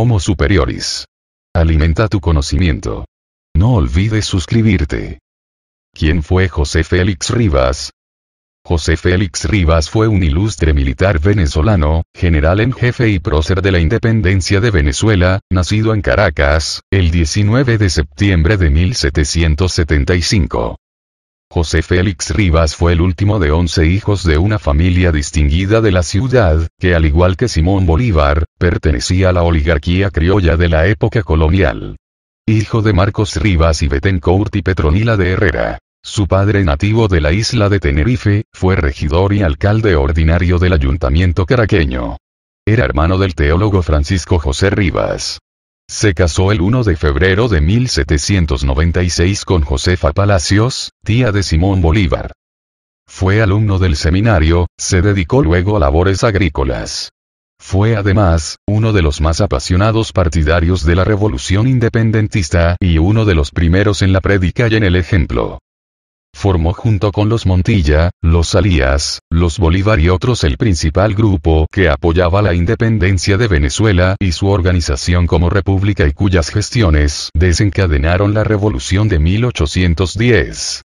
Homo Superioris. Alimenta tu conocimiento. No olvides suscribirte. ¿Quién fue José Félix Rivas? José Félix Rivas fue un ilustre militar venezolano, general en jefe y prócer de la independencia de Venezuela, nacido en Caracas, el 19 de septiembre de 1775. José Félix Rivas fue el último de once hijos de una familia distinguida de la ciudad, que al igual que Simón Bolívar, pertenecía a la oligarquía criolla de la época colonial. Hijo de Marcos Rivas y Betencourt y Petronila de Herrera. Su padre nativo de la isla de Tenerife, fue regidor y alcalde ordinario del ayuntamiento caraqueño. Era hermano del teólogo Francisco José Rivas. Se casó el 1 de febrero de 1796 con Josefa Palacios, tía de Simón Bolívar. Fue alumno del seminario, se dedicó luego a labores agrícolas. Fue además, uno de los más apasionados partidarios de la revolución independentista y uno de los primeros en la prédica y en el ejemplo formó junto con los Montilla, los Salías, los Bolívar y otros el principal grupo que apoyaba la independencia de Venezuela y su organización como república y cuyas gestiones desencadenaron la revolución de 1810.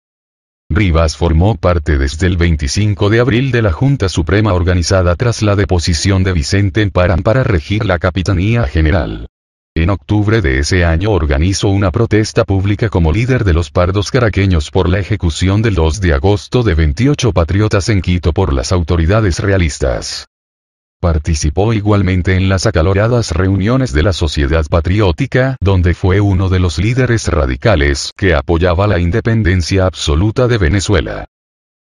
Rivas formó parte desde el 25 de abril de la Junta Suprema organizada tras la deposición de Vicente Parán para regir la Capitanía General. En octubre de ese año organizó una protesta pública como líder de los pardos caraqueños por la ejecución del 2 de agosto de 28 patriotas en Quito por las autoridades realistas. Participó igualmente en las acaloradas reuniones de la Sociedad Patriótica, donde fue uno de los líderes radicales que apoyaba la independencia absoluta de Venezuela.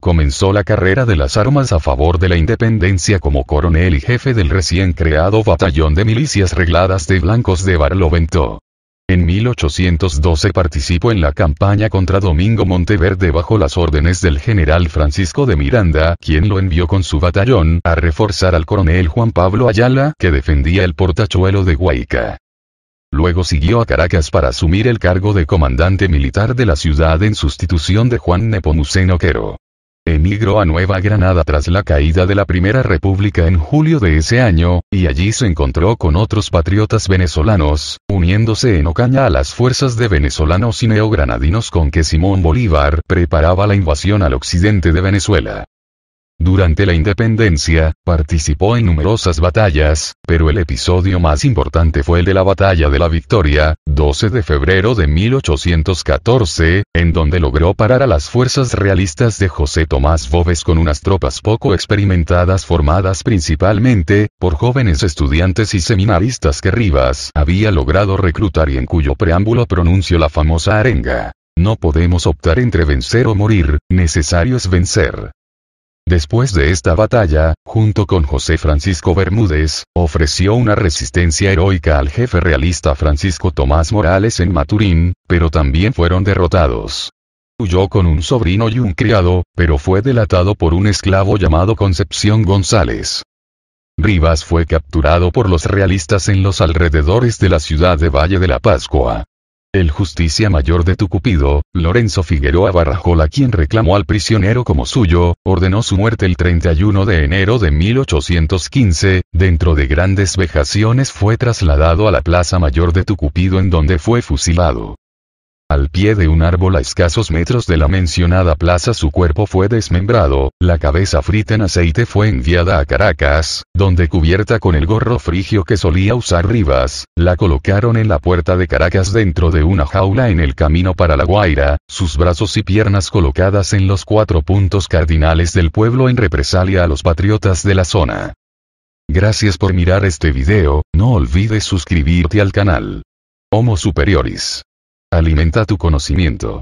Comenzó la carrera de las armas a favor de la independencia como coronel y jefe del recién creado batallón de milicias regladas de blancos de Barlovento. En 1812 participó en la campaña contra Domingo Monteverde bajo las órdenes del general Francisco de Miranda, quien lo envió con su batallón a reforzar al coronel Juan Pablo Ayala, que defendía el portachuelo de Guayca. Luego siguió a Caracas para asumir el cargo de comandante militar de la ciudad en sustitución de Juan Nepomuceno Quero. Emigró a Nueva Granada tras la caída de la Primera República en julio de ese año, y allí se encontró con otros patriotas venezolanos, uniéndose en Ocaña a las fuerzas de venezolanos y neogranadinos con que Simón Bolívar preparaba la invasión al occidente de Venezuela. Durante la independencia, participó en numerosas batallas, pero el episodio más importante fue el de la Batalla de la Victoria, 12 de febrero de 1814, en donde logró parar a las fuerzas realistas de José Tomás Boves con unas tropas poco experimentadas formadas principalmente por jóvenes estudiantes y seminaristas que Rivas había logrado reclutar y en cuyo preámbulo pronunció la famosa arenga. No podemos optar entre vencer o morir, necesario es vencer. Después de esta batalla, junto con José Francisco Bermúdez, ofreció una resistencia heroica al jefe realista Francisco Tomás Morales en Maturín, pero también fueron derrotados. Huyó con un sobrino y un criado, pero fue delatado por un esclavo llamado Concepción González. Rivas fue capturado por los realistas en los alrededores de la ciudad de Valle de la Pascua. El justicia mayor de Tucupido, Lorenzo Figueroa Barrajola quien reclamó al prisionero como suyo, ordenó su muerte el 31 de enero de 1815, dentro de grandes vejaciones fue trasladado a la Plaza Mayor de Tucupido en donde fue fusilado. Al pie de un árbol a escasos metros de la mencionada plaza su cuerpo fue desmembrado, la cabeza frita en aceite fue enviada a Caracas, donde cubierta con el gorro frigio que solía usar Rivas, la colocaron en la puerta de Caracas dentro de una jaula en el camino para La Guaira, sus brazos y piernas colocadas en los cuatro puntos cardinales del pueblo en represalia a los patriotas de la zona. Gracias por mirar este video, no olvides suscribirte al canal. Homo Superioris. Alimenta tu conocimiento.